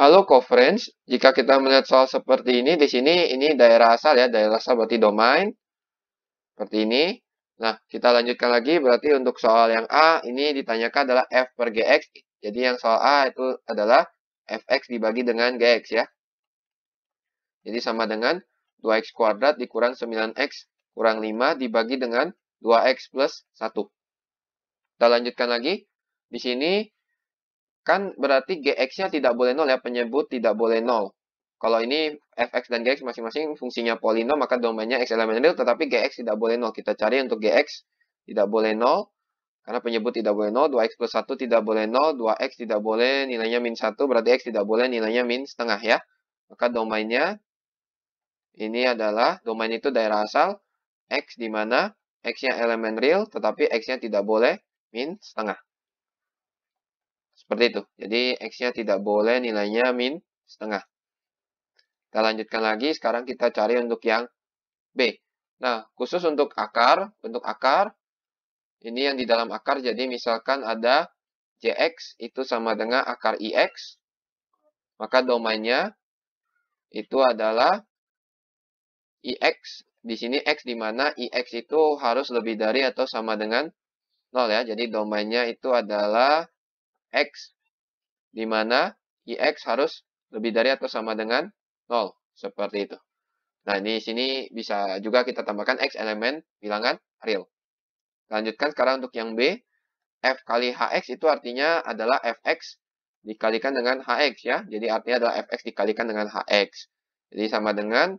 Halo coverage, jika kita melihat soal seperti ini, di sini ini daerah asal ya, daerah asal berarti domain. Seperti ini. Nah, kita lanjutkan lagi, berarti untuk soal yang A, ini ditanyakan adalah F per GX. Jadi yang soal A itu adalah Fx dibagi dengan GX ya. Jadi sama dengan 2X kuadrat dikurang 9X kurang 5 dibagi dengan 2X plus 1. Kita lanjutkan lagi. Di sini Kan berarti GX-nya tidak boleh nol ya, penyebut tidak boleh nol. Kalau ini fx dan gx masing-masing fungsinya polinom, maka domainnya x elemen real, tetapi gx tidak boleh nol. Kita cari untuk gx tidak boleh nol, karena penyebut tidak boleh nol, 2x plus 1 tidak boleh nol, 2x tidak boleh nilainya min 1, berarti x tidak boleh nilainya min setengah ya. Maka domainnya, ini adalah, domain itu daerah asal, x di mana x-nya elemen real, tetapi x-nya tidak boleh min setengah. Seperti itu. Jadi X-nya tidak boleh nilainya min setengah. Kita lanjutkan lagi. Sekarang kita cari untuk yang B. Nah, khusus untuk akar. Untuk akar, ini yang di dalam akar. Jadi misalkan ada JX itu sama dengan akar IX. Maka domainnya itu adalah IX. Di sini X di mana IX itu harus lebih dari atau sama dengan 0 ya. Jadi domainnya itu adalah X, di mana IX harus lebih dari atau sama dengan 0, seperti itu. Nah, di sini bisa juga kita tambahkan X elemen bilangan real. Lanjutkan sekarang untuk yang B, F kali HX itu artinya adalah FX dikalikan dengan HX ya. Jadi artinya adalah FX dikalikan dengan HX. Jadi sama dengan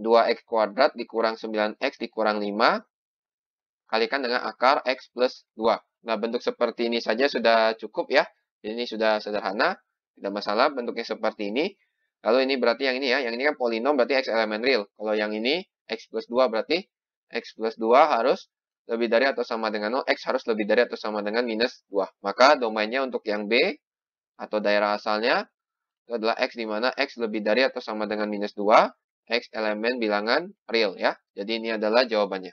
2X kuadrat dikurang 9X dikurang 5 kalikan dengan akar X plus 2. Nah, bentuk seperti ini saja sudah cukup ya. Ini sudah sederhana, tidak masalah bentuknya seperti ini. Lalu ini berarti yang ini ya, yang ini kan polinom berarti X elemen real. Kalau yang ini X plus 2 berarti X plus 2 harus lebih dari atau sama dengan 0, X harus lebih dari atau sama dengan minus 2. Maka domainnya untuk yang B atau daerah asalnya itu adalah X di mana X lebih dari atau sama dengan minus 2, X elemen bilangan real ya. Jadi ini adalah jawabannya.